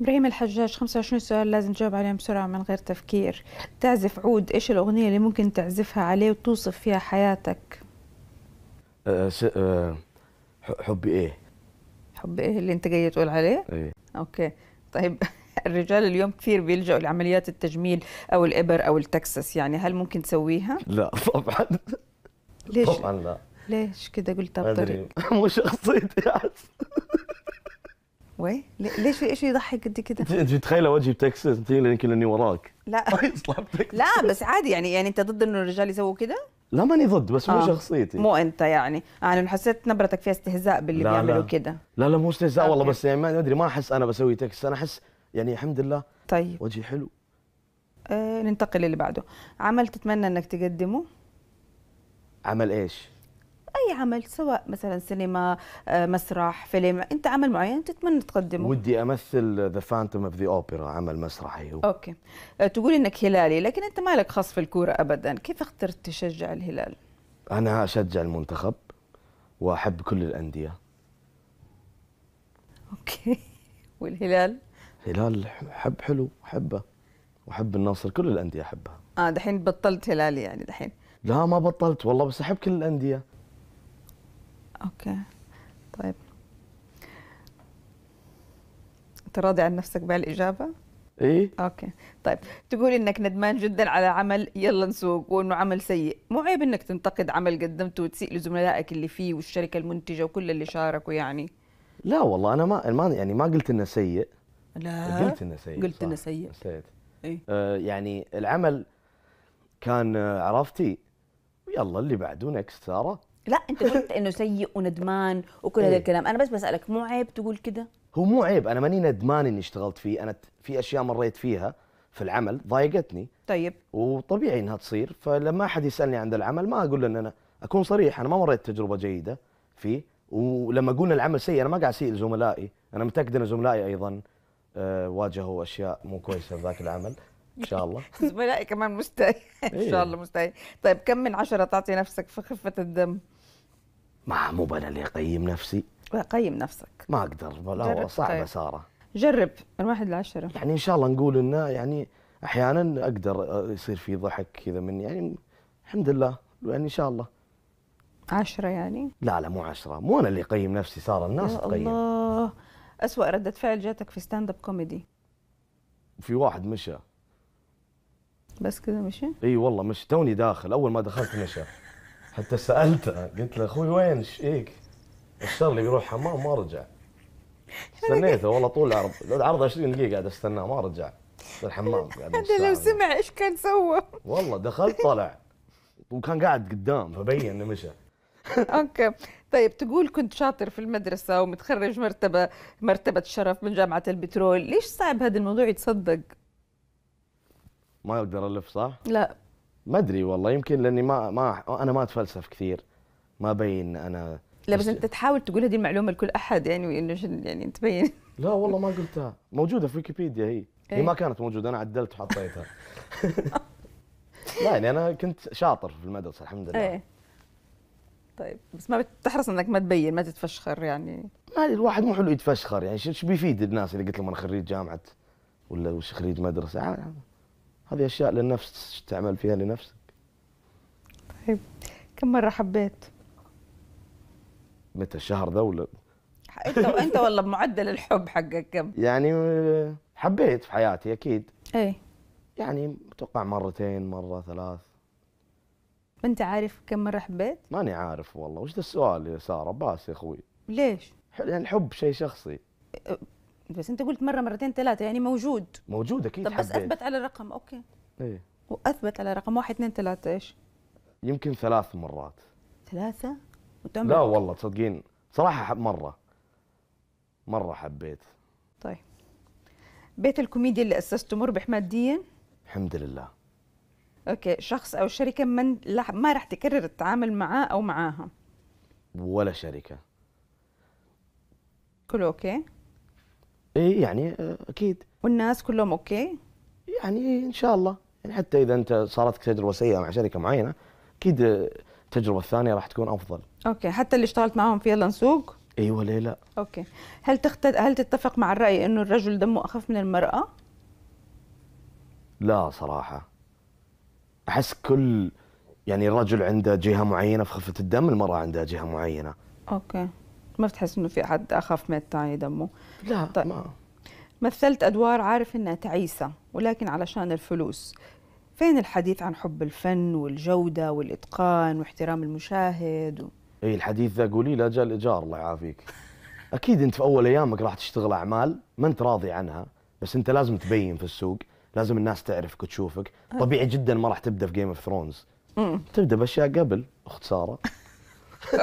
ابراهيم الحجاج 25 سؤال لازم تجاوب عليهم بسرعه من غير تفكير تعزف عود ايش الاغنيه اللي ممكن تعزفها عليه وتوصف فيها حياتك أه, أه، س... أه حبي ايه حب ايه اللي انت جاي تقول عليه ايه اوكي طيب الرجال اليوم كثير بيلجأوا لعمليات التجميل او الابر او التكسس يعني هل ممكن تسويها لا طبعا ليش طبعا لا ليش كده قلت بطريقه مو شخصيتي وي ليش ايش يضحك قد كده؟ انت تخيل وجهي بتكسس انت لانك لاني وراك لا لا بس عادي يعني يعني انت ضد انه الرجال يسووا كده؟ لا ماني ضد بس آه. مو شخصيتي مو انت يعني انا حسيت نبرتك فيها استهزاء باللي بيعملوا كده لا لا مو استهزاء آه. والله بس يعني ما ادري ما احس انا بسوي تكس انا احس يعني الحمد لله طيب وجهي حلو آه ننتقل للي بعده عمل تتمنى انك تقدمه عمل ايش اي عمل سواء مثلا سينما آه، مسرح فيلم انت عمل معين تتمنى تقدمه ودي امثل ذا فانتوم اوف ذا اوبرا عمل مسرحي هو. اوكي آه، تقول انك هلالي لكن انت مالك خاص في الكوره ابدا كيف اخترت تشجع الهلال انا اشجع المنتخب واحب كل الانديه اوكي والهلال هلال حب حلو احبه واحب الناصر كل الانديه احبها اه دحين بطلت هلالي يعني دحين لا ما بطلت والله بس احب كل الانديه اوكي طيب انت راضي عن نفسك بهالاجابه؟ ايه اوكي طيب تقول انك ندمان جدا على عمل يلا نسوق وانه عمل سيء مو عيب انك تنتقد عمل قدمته وتسيء لزملائك اللي فيه والشركه المنتجه وكل اللي شاركوا يعني لا والله انا ما ما يعني ما قلت انه سيء لا قلت انه سيء قلت انه سيء نسيت إيه؟ آه يعني العمل كان آه، عرفتي يلا اللي بعده نكست ساره لا انت قلت انه سيء وندمان وكل هذا إيه. الكلام انا بس بسالك مو عيب تقول كده هو مو عيب انا ماني ندمان اني اشتغلت فيه انا في اشياء مريت فيها في العمل ضايقتني طيب وطبيعي انها تصير فلما احد يسالني عن العمل ما اقول ان انا اكون صريح انا ما مريت تجربه جيده فيه ولما اقول العمل سيء انا ما قاعد اسيء لزملائي انا متاكد ان زملائي ايضا آه، واجهوا اشياء مو كويسه في ذاك العمل ان شاء الله زملائي كمان مستاء ان إيه. شاء الله مستاء طيب كم من عشرة تعطي نفسك في خفة الدم؟ ما مو بلا اللي اقيم نفسي لا قيم نفسك ما اقدر لا صعبة طيب. سارة جرب من واحد لعشرة يعني ان شاء الله نقول انه يعني احيانا اقدر يصير في ضحك كذا من يعني الحمد لله يعني ان شاء الله عشرة يعني؟ لا لا مو عشرة مو انا اللي اقيم نفسي ساره الناس تقيم الله أسوأ ردة فعل جاتك في ستاند اب كوميدي في واحد مشى بس كذا مشي؟ اي والله مش توني داخل اول ما دخلت مشى حتى سالته قلت له اخوي وين ايش هيك؟ الشر اللي بيروح حمام ما رجع استنيته والله طول العرض العرض 20 دقيقه قاعد استناه ما رجع الحمام قاعد حتى لو سمع ايش كان سوى والله دخلت طلع وكان قاعد قدام فبين انه مشى اوكي طيب تقول كنت شاطر في المدرسه ومتخرج مرتبه مرتبه شرف من جامعه البترول ليش صعب هذا الموضوع يتصدق ما اقدر الف صح؟ لا ما ادري والله يمكن لاني ما ما انا ما اتفلسف كثير ما بين انا لا بس انت تحاول تقول هذه المعلومه لكل احد يعني انه يعني تبين لا والله ما قلتها موجوده في ويكيبيديا هي هي إيه. ما كانت موجوده انا عدلت وحطيتها لا يعني انا كنت شاطر في المدرسه الحمد لله ايه طيب بس ما بتحرص انك ما تبين ما تتفشخر يعني ما الواحد مو حلو يتفشخر يعني شو بيفيد الناس اللي قلت لهم انا خريج جامعه ولا وش خريج مدرسه يعني هذه اشياء للنفس تعمل فيها لنفسك طيب كم مره حبيت متى الشهر ذا ولا انت انت والله بمعدل الحب حقك كم يعني حبيت في حياتي اكيد ايه يعني اتوقع مرتين مره ثلاث انت عارف كم مره حبيت ماني عارف والله وش ذا السؤال يا ساره باس يا اخوي ليش يعني الحب شيء شخصي بس انت قلت مره مرتين ثلاثه يعني موجود موجود اكيد طب بس اثبت على الرقم اوكي ايه واثبت على رقم واحد اثنين ثلاثه ايش؟ يمكن ثلاث مرات ثلاثه؟ لا والله تصدقين صراحه مره مره حبيت طيب بيت الكوميديا اللي اسسته مربح ماديا؟ الحمد لله اوكي شخص او شركه من ما راح تكرر التعامل معاه او معاها ولا شركه كله اوكي اي يعني آه، اكيد والناس كلهم اوكي يعني ان شاء الله يعني حتى اذا انت لك تجربه سيئه مع شركه معينه اكيد آه، التجربه الثانيه راح تكون افضل اوكي حتى اللي اشتغلت معهم في يلا نسوق ايوه ليه لا اوكي هل تخت... هل تتفق مع الراي انه الرجل دمه اخف من المراه لا صراحه احس كل يعني الرجل عنده جهه معينه في خفه الدم المراه عندها جهه معينه اوكي ما بتحس انه في احد اخف من الثاني دمه لا طيب. ما مثلت ادوار عارف انها تعيسه ولكن علشان الفلوس فين الحديث عن حب الفن والجوده والاتقان واحترام المشاهد و... اي الحديث ذا قولي لا جاء الايجار الله يعافيك اكيد انت في اول ايامك راح تشتغل اعمال ما انت راضي عنها بس انت لازم تبين في السوق لازم الناس تعرفك وتشوفك طبيعي جدا ما راح تبدا في جيم اوف ثرونز تبدا باشياء قبل اخت ساره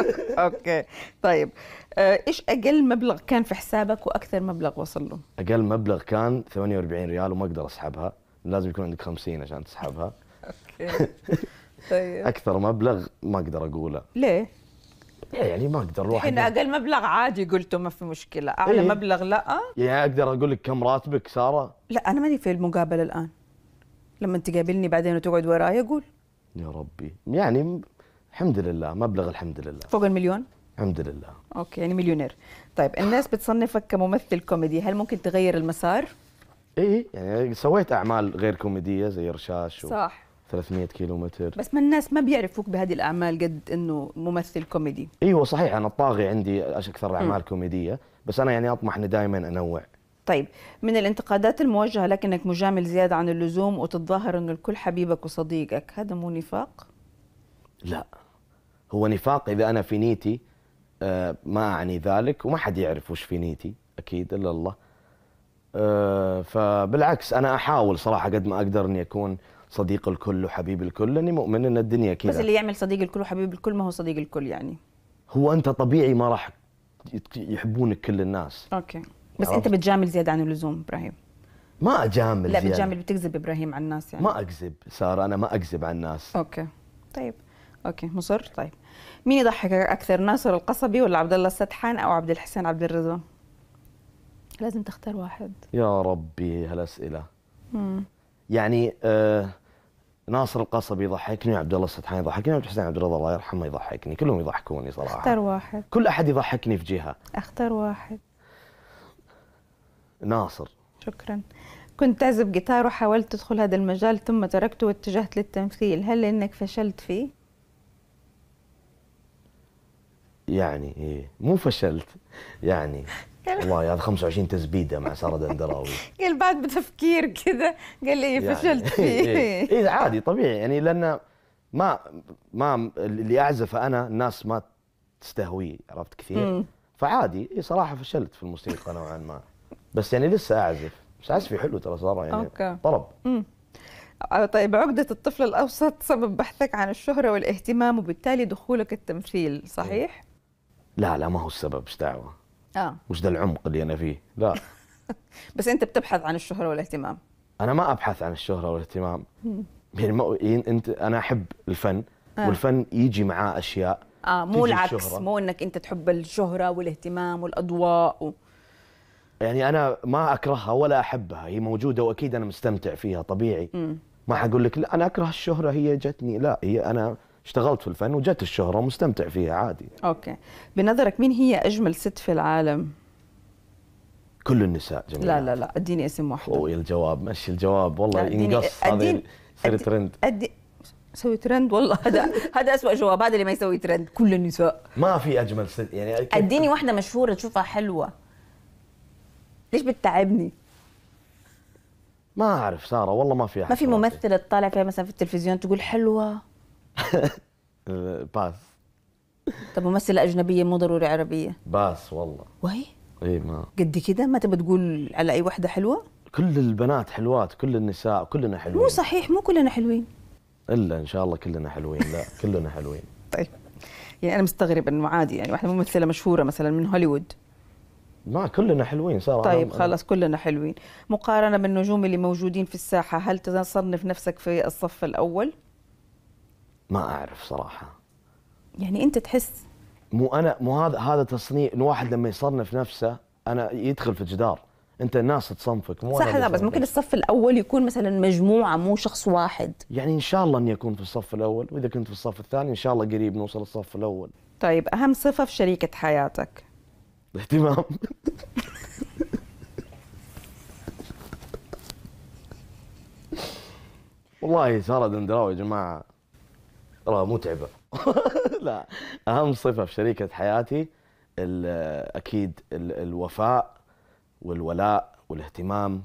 اوكي طيب آه، ايش اقل مبلغ كان في حسابك واكثر مبلغ وصل له؟ اقل مبلغ كان 48 ريال وما اقدر اسحبها لازم يكون عندك 50 عشان تسحبها اوكي طيب اكثر مبلغ ما اقدر اقوله ليه؟ إيه، يعني ما اقدر الواحد الحين اقل مبلغ عادي قلته ما في مشكله اعلى إيه؟ مبلغ لا يعني اقدر اقول لك كم راتبك ساره لا انا ماني في المقابله الان لما تقابلني بعدين وتقعد وراي اقول يا ربي يعني الحمد لله مبلغ الحمد لله فوق المليون الحمد لله اوكي يعني مليونير طيب الناس بتصنفك كممثل كوميدي هل ممكن تغير المسار اي يعني سويت اعمال غير كوميديه زي رشاش و... صح 300 كيلو متر بس ما الناس ما بيعرفوك بهذه الاعمال قد انه ممثل كوميدي ايوه صحيح انا الطاغي عندي اكثر اعمال كوميديه بس انا يعني اطمح اني دائما انوع طيب من الانتقادات الموجهه لك انك مجامل زياده عن اللزوم وتتظاهر انه الكل حبيبك وصديقك هذا مو نفاق لا هو نفاق اذا انا في نيتي آه، ما اعني ذلك وما حد يعرف وش في نيتي اكيد الا الله آه، فبالعكس انا احاول صراحه قد ما اقدر اني اكون صديق الكل وحبيب الكل لاني مؤمن ان الدنيا كذا بس اللي يعمل صديق الكل وحبيب الكل ما هو صديق الكل يعني هو انت طبيعي ما راح يحبونك كل الناس اوكي بس انت بتجامل زياده عن اللزوم ابراهيم ما اجامل لا بتجامل بتكذب ابراهيم على الناس يعني ما اكذب ساره انا ما اكذب على الناس اوكي طيب اوكي مصر طيب مين يضحك اكثر ناصر القصبي ولا عبد الله السدحان او عبد الحسين عبد الرضا لازم تختار واحد يا ربي هالاسئله امم يعني آه ناصر القصبي يضحكني وعبد الله السدحان يضحكني وعبد الحسين عبد الرضا الله يرحمه يضحكني كلهم يضحكوني صراحه اختار واحد كل احد يضحكني في جهه اختار واحد ناصر شكرا كنت تعزف جيتار وحاولت تدخل هذا المجال ثم تركته واتجهت للتمثيل هل انك فشلت فيه يعني إيه مو فشلت يعني والله هذا 25 تزبيده مع ساره دندراوي قال بعد بتفكير كذا قال لي يعني فشلت إيه، فيه إيه, إيه عادي طبيعي يعني لان ما ما اللي اعزفه انا الناس ما تستهوي عرفت كثير فعادي إيه صراحه فشلت في الموسيقى نوعا ما بس يعني لسه اعزف بس عزفي حلو ترى ساره يعني أوكي. طرب آه، طيب عقدة الطفل الأوسط سبب بحثك عن الشهرة والاهتمام وبالتالي دخولك التمثيل صحيح؟ لا لا ما هو السبب ايش دعوه اه وش ذا العمق اللي انا فيه لا بس انت بتبحث عن الشهره والاهتمام انا ما ابحث عن الشهره والاهتمام يعني ما يعني انت انا احب الفن آه. والفن يجي معاه اشياء اه مو العكس الشهرة. مو انك انت تحب الشهره والاهتمام والاضواء و... يعني انا ما اكرهها ولا احبها هي موجوده واكيد انا مستمتع فيها طبيعي م. ما حقول لك لا انا اكره الشهره هي جتني لا هي انا اشتغلت في الفن وجت الشهرة ومستمتع فيها عادي يعني. أوكي بنظرك مين هي أجمل ست في العالم؟ كل النساء جميلة لا لا لا اديني اسم واحدة اوه الجواب مشي الجواب والله ينقص هذا يصير ترند أدي سوي ترند والله هذا هذا اسوء جواب هذا اللي ما يسوي ترند كل النساء ما في اجمل ست يعني اديني واحده مشهوره تشوفها حلوه ليش بتتعبني ما اعرف ساره والله ما في ما في ممثله تطالع فيها مثلا في التلفزيون تقول حلوه باس طب ممثلة أجنبية مو ضروري عربية باس والله وهي؟ اي ما قد كده ما تبى تقول على أي وحدة حلوة؟ كل البنات حلوات كل النساء كلنا حلوين مو صحيح مو كلنا حلوين إلا إن شاء الله كلنا حلوين لا كلنا حلوين طيب يعني أنا مستغرب إنه عادي يعني واحدة ممثلة مشهورة مثلا من هوليوود ما كلنا حلوين صراحة طيب خلاص كلنا حلوين مقارنة بالنجوم اللي موجودين في الساحة هل تصنف نفسك في الصف الأول؟ ما اعرف صراحه يعني انت تحس مو انا مو هذا هذا تصنيف الواحد لما يصنف نفسه انا يدخل في جدار انت الناس تصنفك مو صح لا بس ممكن الصف الاول يكون مثلا مجموعه مو شخص واحد يعني ان شاء الله اني اكون في الصف الاول واذا كنت في الصف الثاني ان شاء الله قريب نوصل الصف الاول طيب اهم صفه في شريكه حياتك الاهتمام والله ساره دندراوي يا جماعه والله متعبه لا اهم صفه في شريكه حياتي ال اكيد الوفاء والولاء والاهتمام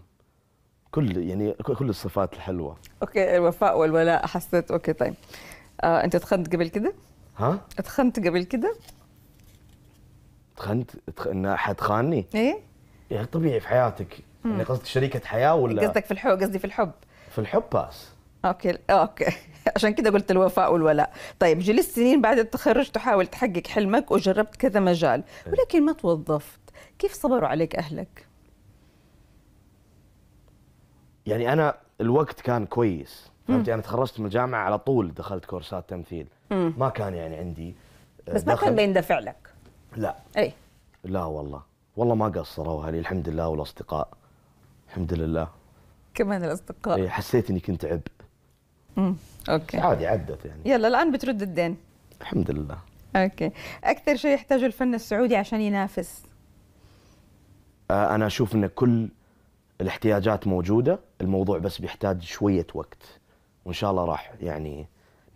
كل يعني كل الصفات الحلوه اوكي الوفاء والولاء حسيت اوكي طيب آه انت تخنت قبل كده ها اتخنت قبل كده تخنت تخ... ان أحد خاني؟ ايه يعني طبيعي في حياتك يعني قصدك شريكه حياه ولا قصدك في الحب قصدي في الحب في الحب باس اوكي اوكي عشان كده قلت الوفاء والولاء طيب جلست سنين بعد التخرج تحاول تحقق حلمك وجربت كذا مجال إيه. ولكن ما توظفت كيف صبروا عليك أهلك؟ يعني أنا الوقت كان كويس فهمت انا يعني تخرجت من الجامعه على طول دخلت كورسات تمثيل ما كان يعني عندي آه، بس ما كان بيندفع لك لا اي لا والله والله ما قصروا اهلي الحمد لله والاصدقاء الحمد لله كمان الاصدقاء اي حسيت اني كنت عبء امم اوكي عادي عدت يعني يلا الان بترد الدين الحمد لله اوكي اكثر شيء يحتاجه الفن السعودي عشان ينافس آه، انا اشوف ان كل الاحتياجات موجوده الموضوع بس بيحتاج شويه وقت وان شاء الله راح يعني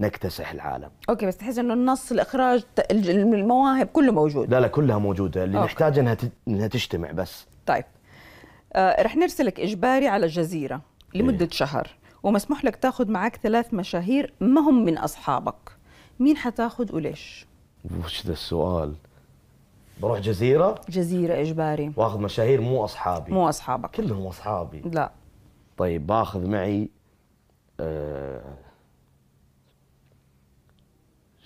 نكتسح العالم اوكي بس تحس انه النص الاخراج المواهب كله موجود لا لا كلها موجوده اللي أوكي. نحتاج انها انها تجتمع بس طيب آه رح نرسلك اجباري على الجزيره لمده إيه؟ شهر ومسموح لك تاخذ معك ثلاث مشاهير ما هم من أصحابك مين حتاخذ وليش؟ وش ذا السؤال؟ بروح جزيرة؟ جزيرة إجباري واخذ مشاهير مو أصحابي مو أصحابك كلهم أصحابي لا طيب باخذ معي آه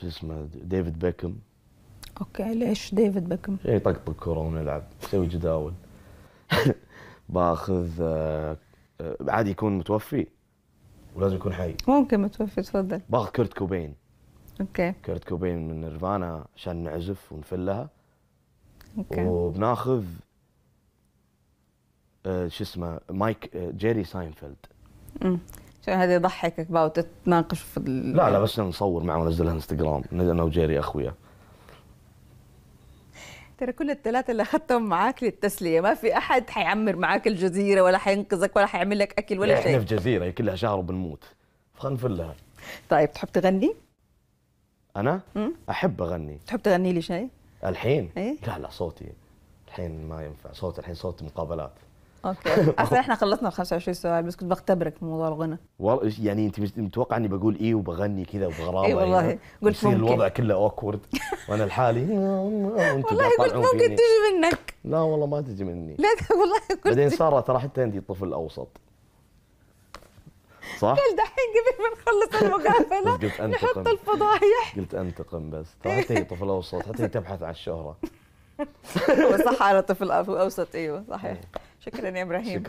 شو اسمه ديفيد بيكم اوكي ليش ديفيد بيكم؟ إيه، يطقطق كورة ونلعب نسوي جداول باخذ آه،, آه عادي يكون متوفي ولازم يكون حي ممكن متوفي تفضل باخذ كرت كوبين اوكي كرت كوبين من نيرفانا عشان نعزف ونفلها اوكي وبناخذ آه شو اسمه مايك آه، جيري ساينفيلد امم شو هذا يضحكك بقى وتتناقش في ال... لا لا بس نصور معه ونزلها انستغرام انا وجيري اخويا ترى كل الثلاثة اللي أخذتهم معاك للتسلية ما في أحد حيعمر معاك الجزيرة ولا حينقذك ولا حيعمل لك أكل ولا شيء إحنا في جزيرة هي كلها شهر وبنموت فخلنا نفلها طيب تحب تغني؟ أنا؟ م? أحب أغني تحب تغني لي شيء؟ الحين؟ إيه؟ لا لا صوتي الحين ما ينفع صوتي الحين صوت مقابلات اوكي اصل احنا خلصنا ال 25 سؤال بس كنت بختبرك في موضوع الغنى والله يعني انت متوقع اني بقول ايه وبغني كذا وبغرابه اي والله يعني قلت يصير ممكن الوضع كله اوكورد وانا لحالي والله قلت ممكن يعني. تجي منك لا والله ما تجي مني لا والله قلت بعدين ساره ترى حتى انت طفل اوسط صح؟ قال دحين قبل ما نخلص المقابلة قلت أنتقم نحط الفضايح قلت أنتقم بس ترى حتى هي طفل أوسط حتى هي تبحث عن الشهرة صح على طفل أوسط أيوه صحيح إيه. Şükran İbrahim.